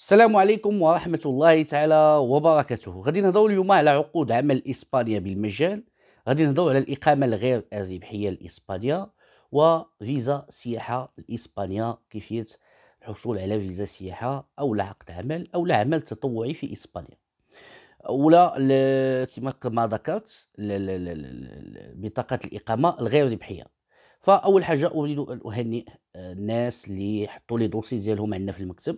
السلام عليكم ورحمة الله تعالى وبركاته غادي نهضروا اليوم على عقود عمل إسبانيا بالمجان غادي نهضروا على الإقامة الغير الربحية لإسبانيا وفيزا سياحة لإسبانيا كيفية الحصول على فيزا سياحة أو عقد عمل أو عمل تطوعي في إسبانيا أولا كما ذكرت بطاقة الإقامة الغير ربحية فاول حاجه اريد ان اهنئ الناس اللي حطوا لي دوسي ديالهم عندنا في المكتب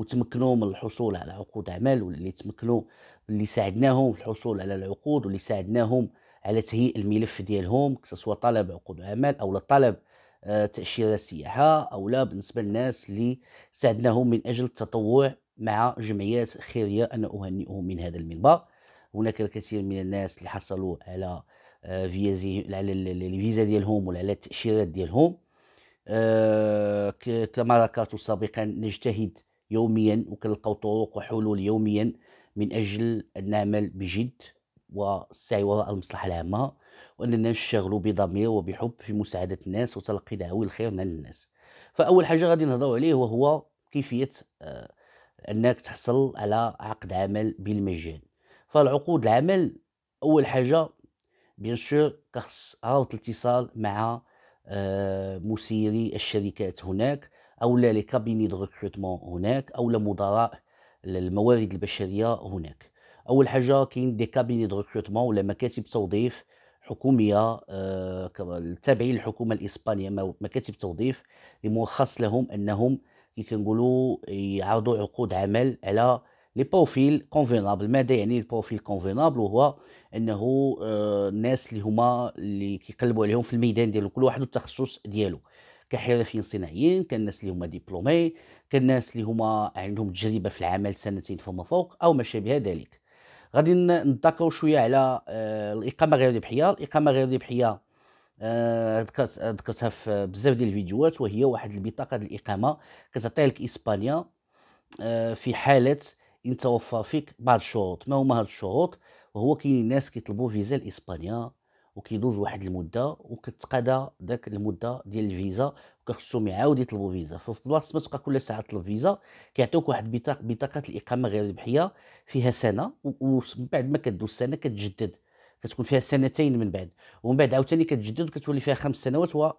وتمكنوا من الحصول على عقود عمل واللي تمكنوا اللي ساعدناهم في الحصول على العقود واللي ساعدناهم على تهيئ الملف ديالهم سواء طلب عقود عمل او طلب آه، تاشيره سياحه او لا بالنسبه للناس اللي ساعدناهم من اجل التطوع مع جمعيات خيريه انا اهنئهم من هذا المنبر هناك الكثير من الناس اللي حصلوا على آه، فيزي على الفيزا ديالهم ولا على التاشيرات ديالهم آه، كما ذكرت سابقا نجتهد يوميا وكنلقاو طرق وحلول يوميا من اجل ان نعمل بجد والسعي وراء المصلحه العامه واننا نشتغلوا بضمير وبحب في مساعده الناس وتلقي دعوي الخير من الناس فاول حاجه غادي نهضروا عليه وهو كيفيه آه، انك تحصل على عقد عمل بالمجان فالعقود العمل اول حاجه بيان سور كخص رابط الاتصال مع آه، مسيري الشركات هناك او لكابيني دو ريكروتمون هناك او لمدراء الموارد البشريه هناك اول حاجه كاين دي كابيني دو ريكروتمون ولا مكاتب توظيف حكوميه آه، التابعين للحكومه الاسبانيه مكاتب توظيف اللي مرخص لهم انهم كي كنقولوا يعرضوا عقود عمل على لي بروفيل كونفينابل ماذا يعني البروفيل كونفينابل وهو انه آه، الناس اللي هما اللي كيقلبوا عليهم في الميدان ديالو كل واحد التخصص ديالو كحرفيين صناعيين كان الناس اللي هما ديبلومي كان الناس اللي هما عندهم تجربه في العمل سنتين فما فوق او ما شابه ذلك غادي نتذكروا شويه على آه، الاقامه غير الربحيه الاقامه غير الربحيه آه، ذكرتها في بزاف ديال الفيديوهات وهي واحد البطاقه ديال الاقامه كتعطيها لك اسبانيا آه، في حاله ان توفر فيك بعض الشروط ما هما هاد الشروط وهو كاين ناس كيطلبوا فيزا لاسبانيا وكيدوز واحد المده وكتقادى داك المده ديال الفيزا وكخصهم يعاود يطلبوا فيزا ففي بلاصه ما تبقى كل ساعه تطلب فيزا كيعطيوك واحد بطاقه بطاقه الاقامه غير ربحيه فيها سنه ومن بعد ما كدوز سنه كتجدد كتكون فيها سنتين من بعد ومن بعد عاوتاني كتجدد وكتولي فيها خمس سنوات و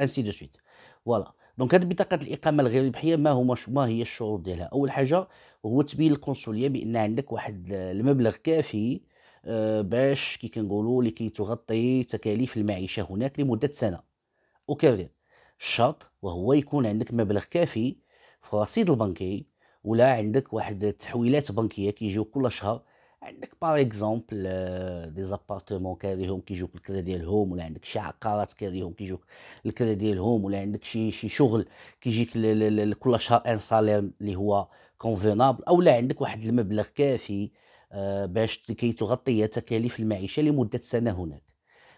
انسي دو سويت فوالا دونك هاد بطاقه الاقامه الغير ربحيه ما هما ما هي الشروط ديالها اول حاجه هو تبين القنصليه بان عندك واحد المبلغ كافي آه، باش كي كنقولوا لكي تغطي تكاليف المعيشه هناك لمده سنه اكرر الشرط وهو يكون عندك مبلغ كافي في الرصيد البنكي ولا عندك واحد التحويلات بنكيه كيجيو كل شهر عندك باغ اكزومبل دي زابارتمون كاريهم كيجيوك الكرا ديالهم ولا عندك شي عقارات كاريهم كيجيوك الكرا ديالهم ولا عندك شي شي شغل كيجيك كل شهر ان سالير اللي هو كونفينابل او لا عندك واحد المبلغ كافي آه، باش كي تغطي تكاليف المعيشه لمده سنه هناك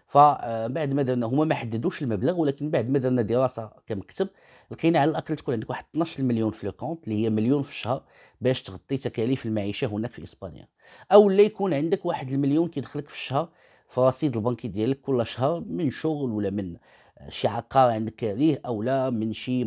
فبعد آه، ما درنا هما ما حددوش المبلغ ولكن بعد ما درنا دراسه كمكتب لقينا على الاقل تكون عندك واحد 12 مليون في الكونت اللي هي مليون في الشهر باش تغطي تكاليف المعيشه هناك في اسبانيا او اللي يكون عندك واحد المليون كيدخلك في الشهر في رصيد البنكي ديالك كل شهر من شغل ولا من آه، شي عقار عندك ليه او لا من شي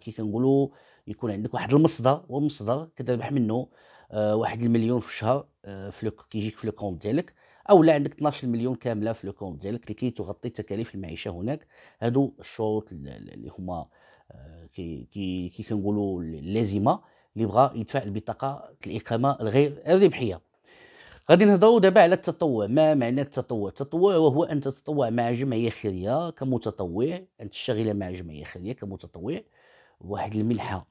كي كنقولوا يكون عندك واحد المصدر ومصدر كتربح منه واحد المليون في الشهر آه، في كيجيك في الكونت ديالك او لا عندك 12 مليون كامله في الكونت ديالك لكي تغطي تكاليف المعيشه هناك هادو الشروط اللي هما آه، كي كي, كنقولوا اللازمه اللي بغى يدفع البطاقه الاقامه الغير الربحيه غادي نهضروا دابا على التطوع ما معنى التطوع التطوع وهو ان تتطوع مع جمعيه خيريه كمتطوع ان تشتغل مع جمعيه خيريه كمتطوع واحد المنحه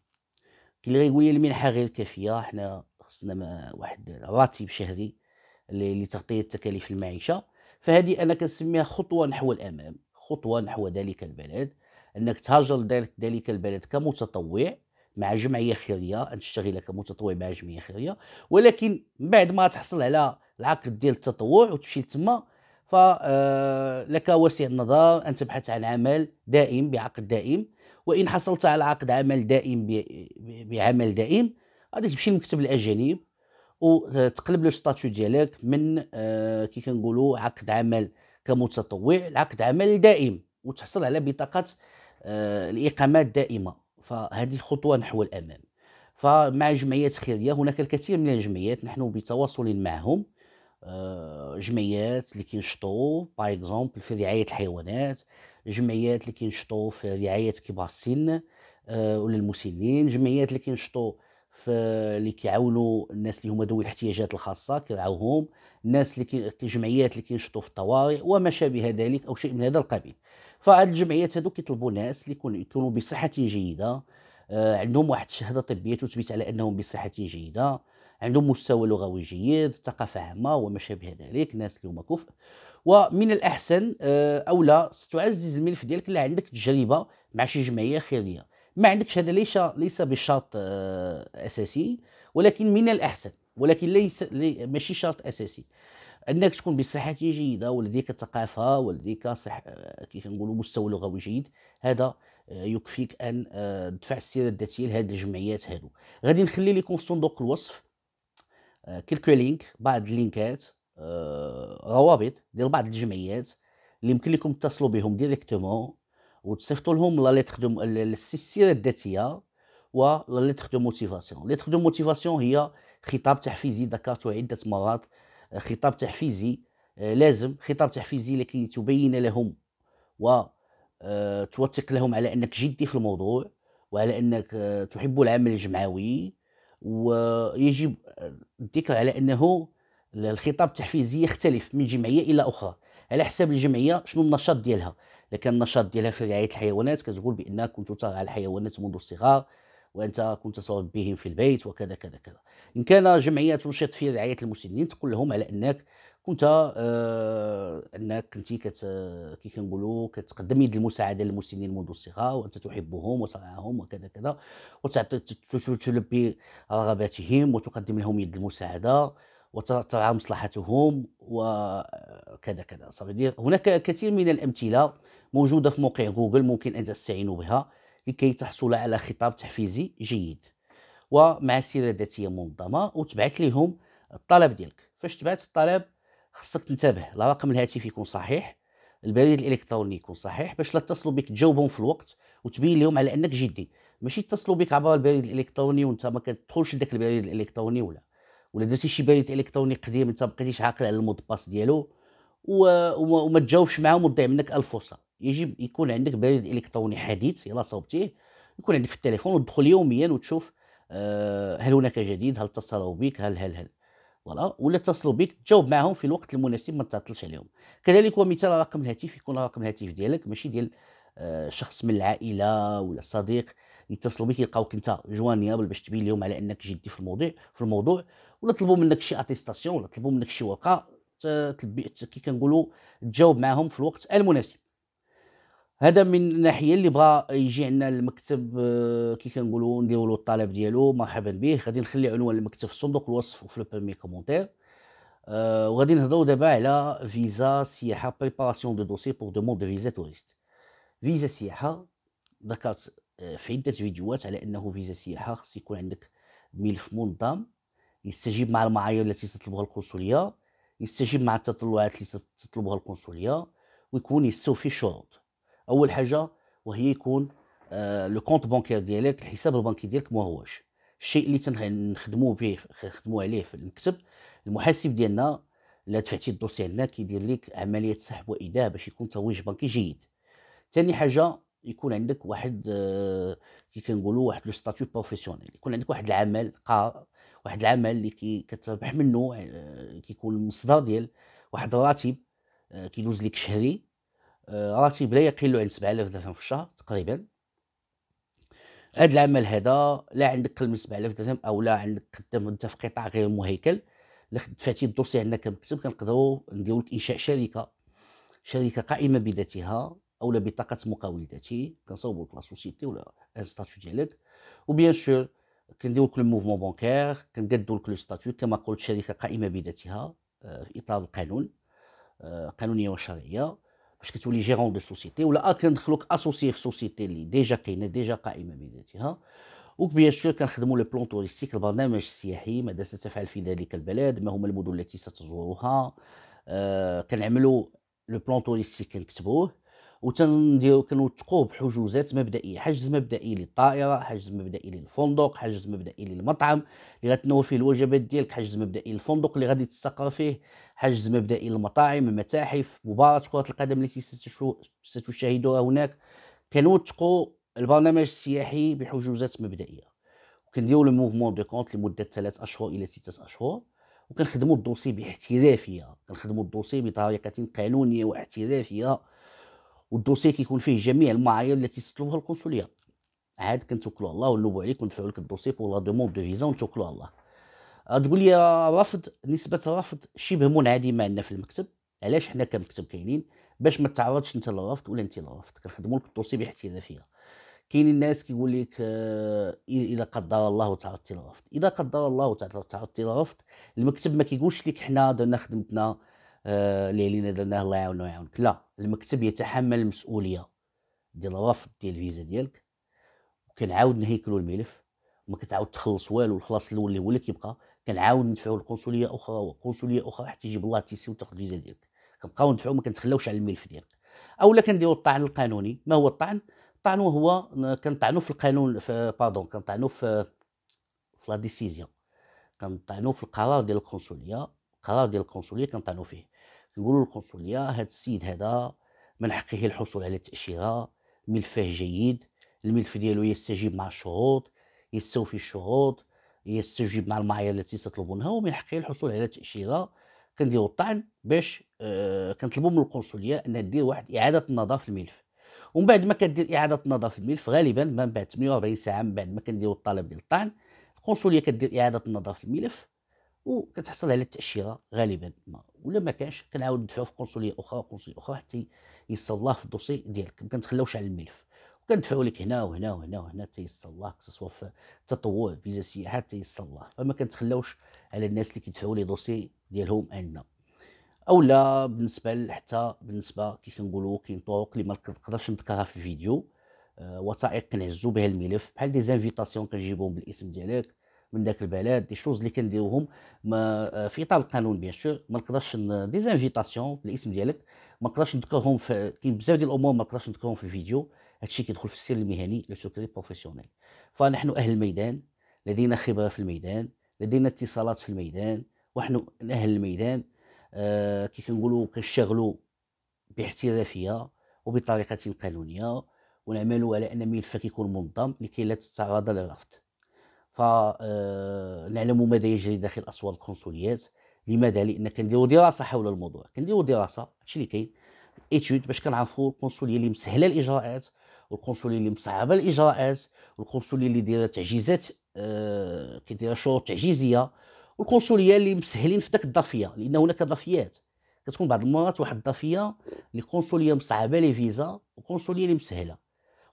اللي غيقول لي المنحه غير كافيه حنا لما واحد راتب شهري لتغطيه تكاليف المعيشه فهذه انا كنسميها خطوه نحو الامام خطوه نحو ذلك البلد انك تهاجر ذلك البلد كمتطوع مع جمعيه خيريه ان تشتغل كمتطوع مع جمعيه خيريه ولكن بعد ما تحصل على العقد ديال التطوع وتمشي تما فلك آه، وسع النظر ان تبحث عن عمل دائم بعقد دائم وان حصلت على عقد عمل دائم بعمل دائم غادي تمشي لمكتب الاجانب وتقلب لو ستاتيو ديالك من آه، كي كنقولوا عقد عمل كمتطوع لعقد عمل دائم وتحصل على بطاقه آه، الاقامه الدائمه فهذه خطوه نحو الامام فمع جمعيات خيريه هناك الكثير من الجمعيات نحن بتواصل معهم آه، جمعيات اللي كينشطوا باغ اكزومبل في رعايه الحيوانات جمعيات اللي كينشطوا في رعايه كبار السن ولا المسنين جمعيات اللي كينشطوا آه، اللي كيعاونوا الناس اللي هما ذوي الاحتياجات الخاصه كيرعاوهم الناس اللي الجمعيات اللي كينشطوا في الطوارئ وما شابه ذلك او شيء من هذا القبيل فهاد الجمعيات هذو كيطلبوا ناس اللي يكونوا بصحه جيده آه، عندهم واحد الشهاده طبيه تثبت على انهم بصحه جيده عندهم مستوى لغوي جيد ثقافه عامه وما شابه ذلك ناس اللي هما كفء ومن الاحسن آه، اولا ستعزز الملف ديالك الا عندك تجربه مع شي جمعيه خيريه ما عندكش هذا ليس ليس بشرط آه، اساسي ولكن من الاحسن ولكن ليس ماشي شرط اساسي انك تكون بصحه جيده ولديك ثقافه ولديك صح آه، كي كنقولوا مستوى لغوي جيد هذا آه، يكفيك ان تدفع السيره الذاتيه لهذه الجمعيات هذو غادي نخلي لكم في صندوق الوصف كلكو لينك بعض اللينكات روابط ديال بعض الجمعيات اللي يمكن لكم تتصلوا بهم ديريكتومون وتصيفطوا لهم لا ليتر دو السيره الذاتيه لا ليتر دو موتيفاسيون ليتر دو موتيفاسيون هي خطاب تحفيزي ذكرته عده مرات آه، خطاب تحفيزي آه، لازم خطاب تحفيزي لكي تبين لهم و آه، توثق لهم على انك جدي في الموضوع وعلى انك تحب العمل الجمعوي ويجب الذكر على انه الخطاب التحفيزي يختلف من جمعيه الى اخرى على حساب الجمعيه شنو النشاط ديالها اذا كان النشاط ديالها في رعايه الحيوانات كتقول بان كنت ترعى الحيوانات منذ الصغار وانت كنت تصور بهم في البيت وكذا كذا كذا ان كان جمعيه تنشط في رعايه المسنين تقول لهم على انك كنت آه انك كنتي كت كي كنقولوا كتقدم يد المساعده للمسنين منذ الصغر وانت تحبهم وترعاهم وكذا كذا وتعطي تلبي رغباتهم وتقدم لهم يد المساعده وترعى مصلحتهم وكذا كذا صافي هناك كثير من الامثله موجوده في موقع جوجل ممكن ان تستعينوا بها لكي تحصل على خطاب تحفيزي جيد ومع سيره ذاتيه منظمه وتبعث لهم الطلب ديالك فاش تبعث الطلب خصك تنتبه لا رقم الهاتف يكون صحيح البريد الالكتروني يكون صحيح باش لا اتصلوا بك تجاوبهم في الوقت وتبين لهم على انك جدي ماشي يتصلوا بك عبر البريد الالكتروني وانت ما كتدخلش لذاك البريد الالكتروني ولا ولا درتي شي بريد الكتروني قديم انت ما بقيتيش عاقل على المود باس ديالو وما تجاوبش معاهم وتضيع منك الف فرصه يجب يكون عندك بريد الكتروني حديث الى صوبتيه يكون عندك في التليفون وتدخل يوميا وتشوف آه، هل هناك جديد هل اتصلوا بك هل هل هل فوالا ولا اتصلوا بك تجاوب معهم في الوقت المناسب ما تعطلش عليهم كذلك هو مثال رقم الهاتف يكون رقم الهاتف ديالك ماشي ديال آه، شخص من العائله ولا صديق يتصلوا بك يلقاوك انت قبل باش تبين لهم على انك جدي في الموضوع في الموضوع ولا طلبوا منك شي اتيستاسيون ولا طلبوا منك شي ورقه تلبي كي كنقولوا تجاوب معاهم في الوقت المناسب هذا من الناحيه اللي بغى يجي عندنا المكتب آه، كي كنقولوا نديروا له الطلب ديالو مرحبا به غادي نخلي عنوان المكتب في صندوق الوصف وفي لو برومي كومونتير آه، وغادي نهضروا دابا على فيزا سياحه بريباراسيون دو دوسي بور دوموند دو فيزا توريست فيزا سياحه ذكرت في عده فيديوهات على انه فيزا سياحه خص يكون عندك ملف منظم يستجيب مع المعايير التي تطلبها القنصليه يستجيب مع التطلعات التي تطلبها القنصليه ويكون يستوفي الشروط اول حاجه وهي يكون آه، لو كونت بانكير ديالك الحساب البنكي ديالك ما هوش الشيء اللي تنخدموا به نخدموا عليه في المكتب المحاسب ديالنا لا دفعتي الدوسي عندنا كيدير لك عمليه سحب وايداع باش يكون ترويج بنكي جيد ثاني حاجه يكون عندك واحد آه، كي كنقولوا واحد لو ستاتيو بروفيسيونيل يكون عندك واحد العمل قا واحد العمل اللي كي كتربح منه آه، كيكون المصدر ديال واحد الراتب آه، كيدوز لك شهري راتب لا يقل عن 7000 درهم في الشهر تقريبا هذا العمل هذا لا عندك قل من 7000 درهم او لا عندك خدام انت في قطاع غير مهيكل الا دفعتي الدوسي عندنا كمكتب كنقدروا نديروا لك انشاء شركه شركه قائمه بذاتها اولا بطاقه مقاول ذاتي كنصاوبوا لك لا سوسيتي ولا الستاتيو ديالك وبيان سور كنديروا لك موفمون بانكير كنقادوا لك لو ستاتيو كما قلت شركه قائمه بذاتها في آه، اطار القانون آه، قانونيه وشرعيه باش كتولي جيرون دو سوسيتي ولا آه، كندخلوك اسوسي في سوسيتي اللي ديجا كاينه ديجا قائمه بذاتها وبيان سور كنخدموا لو بلون توريستيك البرنامج السياحي ماذا ستفعل في ذلك البلد ما هما المدن التي ستزورها كنعملوا لو بلون توريستيك كنكتبوه وتنديرو كنوثقوه بحجوزات مبدئيه حجز مبدئي للطائره حجز مبدئي للفندق حجز مبدئي للمطعم اللي غتناول فيه الوجبات ديالك حجز مبدئي للفندق اللي غادي تستقر فيه حجز مبدئي للمطاعم المتاحف مباراه كره القدم التي ستشاهدها هناك كنوثقوا البرنامج السياحي بحجوزات مبدئيه وكنديرو لو موفمون دو كونت لمده 3 اشهر الى 6 اشهر وكنخدموا الدوسي باحترافيه كنخدموا الدوسي بطريقه قانونيه واحترافيه والدوسي كيكون فيه جميع المعايير التي تطلبها القنصليه عاد كنتوكلوا على الله ونوبوا عليك وندفعوا لك الدوسي بور لا دوموند دو فيزا ونتوكلوا على الله آه، تقول لي آه، رفض نسبه رفض شبه منعدمه عندنا في المكتب علاش حنا كمكتب كاينين باش ما تعرضش انت للرفض ولا انت للرفض كنخدموا لك الدوسي باحترافيه كاينين الناس كيقول لك آه، اذا قدر الله تعرضتي للرفض اذا قدر الله تعرضتي للرفض المكتب ما كيقولش لك حنا درنا خدمتنا اللي آه، علينا درناه الله يعاونو يعاونك لا المكتب يتحمل المسؤوليه ديال الرفض ديال الفيزا ديالك وكنعاود نهيكلو الملف ما كتعاود تخلص والو الخلاص الاول اللي هو اللي كيبقى كنعاود ندفعو لقنصليه اخرى وقنصليه اخرى حتى يجيب الله تيسي وتاخذ الفيزا ديالك كنبقاو ندفعو ما كنتخلاوش على الملف ديالك اولا كنديرو الطعن القانوني ما هو الطعن الطعن هو كنطعنو في القانون في باردون كنطعنو في في لا ديسيزيون كنطعنو في القرار ديال القنصليه القرار ديال القنصليه كنطعنو فيه نقولوا للقنصليه هذا السيد هذا من حقه الحصول على التاشيره ملفه جيد الملف ديالو يستجيب مع الشروط يستوفي الشروط يستجيب مع المعايير التي تطلبونها ومن حقه الحصول على تاشيره كنديروا الطعن باش آه كنطلبوا من القنصليه ان دير واحد اعاده النظر في الملف ومن بعد ما كدير اعاده النظر في الملف غالبا من بعد 48 ساعه من بعد ما كنديروا الطلب ديال الطعن القنصليه كدير اعاده النظر في الملف وكتحصل على التاشيره غالبا ما ولا ما كانش كنعاود ندفعو في قنصليه اخرى قنصليه اخرى حتى يصل الله في الدوسي ديالك ما كنتخلاوش على الملف وكندفعو لك هنا وهنا وهنا وهنا حتى الله كسوا في تطوع فيزا سياحه حتى الله فما كنتخلاوش على الناس اللي كيدفعوا لي دوسي ديالهم عندنا اولا بالنسبه حتى بالنسبه كي كنقولوا كاين طرق اللي ما كنقدرش نذكرها في الفيديو آه، وثائق كنهزو بها الملف بحال دي زانفيتاسيون كنجيبهم بالاسم ديالك من داك البلد دي شوز اللي كنديروهم آه، في اطار القانون بيان سور ما نقدرش دي زانفيتاسيون الاسم ديالك ما نقدرش نذكرهم في كاين بزاف ديال الامور ما نقدرش نذكرهم في الفيديو هادشي كيدخل في السير المهني لو سوكري بروفيسيونيل فنحن اهل الميدان لدينا خبره في الميدان لدينا اتصالات في الميدان ونحن اهل الميدان آه كي كنقولوا كنشتغلوا باحترافيه وبطريقه قانونيه ونعملوا على ان ملفك يكون منظم لكي لا تتعرض للرفض فنعلم آه، ماذا يجري داخل اسوار القنصليات لماذا لان كنديروا دراسه حول الموضوع كنديروا دراسه هادشي اللي كاين ايتود باش كنعرفوا القنصليه اللي مسهله الاجراءات والقنصليه اللي مصعبه الاجراءات والقنصليه اللي دايره تعجيزات آه شروط تعجيزيه والقنصليه اللي مسهلين في داك الظرفيه لان هناك ظرفيات كتكون بعض المرات واحد الظرفيه اللي قنصليه مصعبه لي فيزا وقنصليه اللي مسهله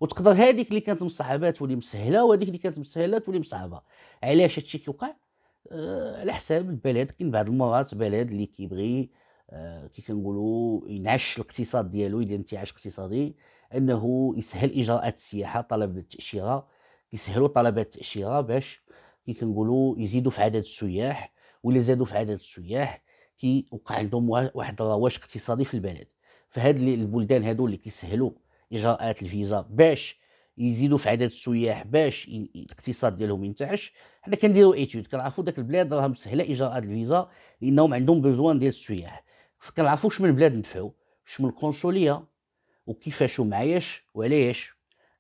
وتقدر هذيك اللي كانت مصعبه تولي مسهله وهذيك اللي كانت مسهله تولي مصعبه علاش هادشي كيوقع أه على حساب البلد كاين بعض المرات بلد اللي كيبغي أه كي كنقولوا ينعش الاقتصاد ديالو يدير انتعاش اقتصادي انه يسهل اجراءات السياحه طلب التاشيره يسهلوا طلبات التاشيره باش كي كنقولوا يزيدوا في عدد السياح ولا زادوا في عدد السياح كيوقع عندهم واحد الرواج اقتصادي في البلد فهاد البلدان هادو اللي كيسهلوا اجراءات الفيزا باش يزيدوا في عدد السياح باش الاقتصاد ديالهم ينتعش حنا كنديروا ايتود كنعرفوا داك البلاد راه مسهله اجراءات الفيزا لانهم عندهم بزوان ديال السياح فكنعرفوا شمن بلاد ندفعوا شمن القنصليه وكيفاش ومعايش وعلاش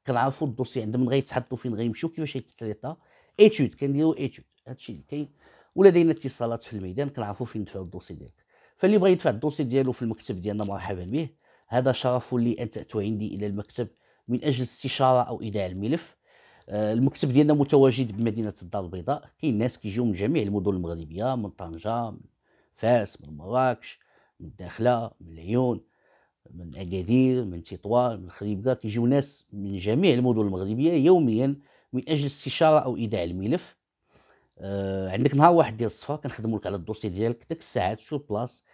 كنعرفوا الدوسي عندهم من غيتحطوا فين غيمشيو كيفاش يتريطا ايتود كنديروا ايتود هادشي اللي كاين ولدينا اتصالات في الميدان كنعرفوا فين ندفعوا الدوسي ديالك فاللي بغى يدفع الدوسي ديالو في المكتب ديالنا مرحبا به هذا شرف لي أن تأتوا عندي إلى المكتب من أجل استشارة أو إيداع الملف آه، المكتب ديالنا متواجد بمدينة الدار البيضاء كاين ناس كيجيو من جميع المدن المغربية من طنجة من فاس من مراكش من الداخلة من العيون من أكادير من تطوان من خريبكا كيجيو ناس من جميع المدن المغربية يوميا من أجل استشارة أو إيداع الملف آه، عندك نهار واحد ديال الصفه كنخدموا لك على الدوسي ديالك ديك الساعات سور بلاص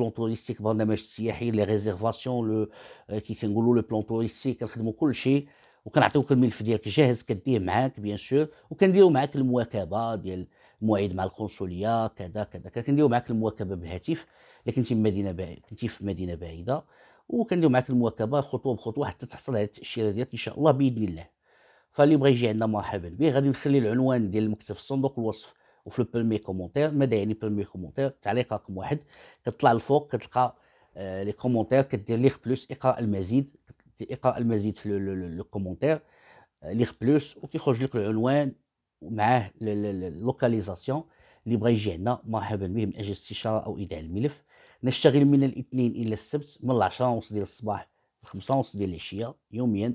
بلان توريستيك برنامج سياحي لي ريزيرفاسيون لو كي كنقولوا لو بلان توريستيك كنخدموا كل شيء وكنعطيوك الملف ديالك جاهز كديه معاك بيان سور وكنديروا معاك المواكبه ديال المواعيد مع القنصليه كذا كذا كنديروا معاك المواكبه بالهاتف الا كنتي مدينه بعيده كنتي في مدينه بعيده وكنديروا معاك المواكبه خطوه بخطوه حتى تحصل على التاشيره ديالك ان شاء الله باذن الله فاللي بغى يجي عندنا مرحبا به غادي نخلي العنوان ديال المكتب في صندوق الوصف وفي البرمي كومونتير ماذا يعني برمي كومونتير تعليق رقم واحد كتطلع الفوق كتلقى آه، لي كومونتير كدير ليغ بلوس اقرا المزيد اقرا المزيد في لو كومونتير آه، ليغ بلوس وكيخرج لك العنوان ومعاه اللوكاليزاسيون اللي بغى يجي عندنا مرحبا به من اجل استشاره او ايداع الملف نشتغل من الاثنين الى السبت من العشرة ونص ديال الصباح لخمسة ونص ديال العشيه يوميا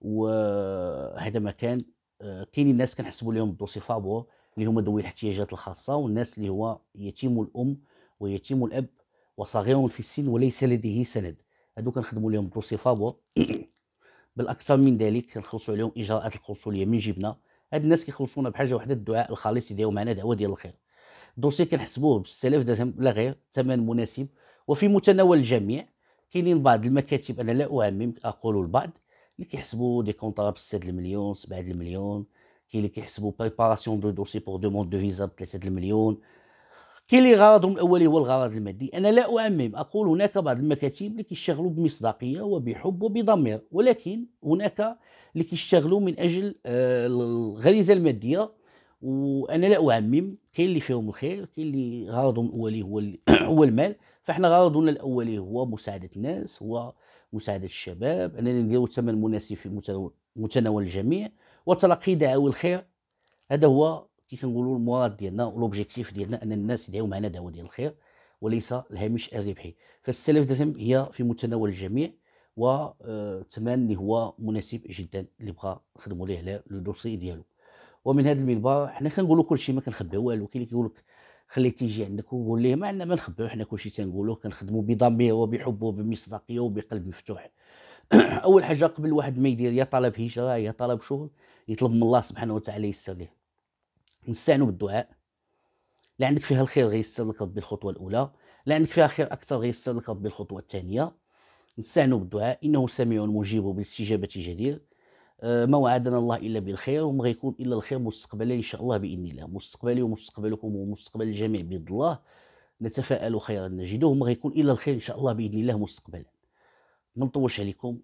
وهذا آه، مكان كاينين الناس كنحسبوا لهم الدوسي فابور اللي هما ذوي الاحتياجات الخاصه والناس اللي هو يتيم الام ويتيم الاب وصغير في السن وليس لديه سند هادو كنخدموا لهم دوسي فابور بالاكثر من ذلك كنخلصوا عليهم اجراءات القنصليه من جبنا هاد الناس كيخلصونا بحاجه وحده الدعاء الخالص يديروا معنا دعوه ديال الخير الدوسي كنحسبوه ب 6000 درهم لا غير ثمن مناسب وفي متناول الجميع كاينين بعض المكاتب انا لا اعمم اقول البعض اللي كيحسبوا دي كونطرا ب 6 المليون 7 المليون كاين اللي كيحسبوا بريباراسيون دو دوسي بور دوموند دو فيزا ب 3 المليون كاين اللي غرضهم الاولي هو الغرض المادي انا لا اعمم اقول هناك بعض المكاتب اللي كيشتغلوا بمصداقيه وبحب وبضمير ولكن هناك اللي كيشتغلوا من اجل آه، الغريزه الماديه وانا لا اعمم كاين اللي فيهم الخير كاين اللي غرضهم الاولي هو هو المال فاحنا غرضنا الاولي هو مساعده الناس هو مساعده الشباب اننا نديروا الثمن المناسب في متناول الجميع وتلقي دعاوى الخير هذا هو كي كنقولوا المراد ديالنا ولوبجيكتيف ديالنا ان الناس يدعوا معنا دعوه ديال الخير وليس الهامش الربحي فالسلف دسم هي في متناول الجميع والثمن آه، اللي هو مناسب جدا اللي بغى نخدموا ليه على لو دوسي ديالو ومن هذا المنبر حنا كنقولوا كلشي ما كنخبيو والو كاين اللي كيقول لك خليه تيجي عندك وقول ليه ما عندنا ما نخبيو حنا كلشي تنقولوه كنخدموا بضمير وبحب وبمصداقيه وبقلب مفتوح اول حاجه قبل الواحد ما يدير يا طلب هجره يا طلب شغل يطلب من الله سبحانه وتعالى يسر ليه نستعنوا بالدعاء لا عندك فيها الخير غيسر لك ربي الخطوه الاولى لا عندك فيها خير اكثر غيسر لك ربي الخطوه الثانيه نستعنوا بالدعاء انه سميع مجيب بالاستجابه جدير آه، ما وعدنا الله الا بالخير وما غيكون الا الخير مستقبلا ان شاء الله باذن الله مستقبلي ومستقبلكم ومستقبل الجميع بيد الله نتفائل خيرا نجده وما غيكون الا الخير ان شاء الله باذن الله مستقبلا ما نطولش عليكم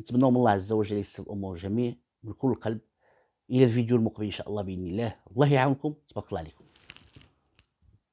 نتمنوا من الله عز وجل يسر الامور جميع من كل قلب الى الفيديو المقبل ان شاء الله باذن الله الله يعاونكم تبارك الله عليكم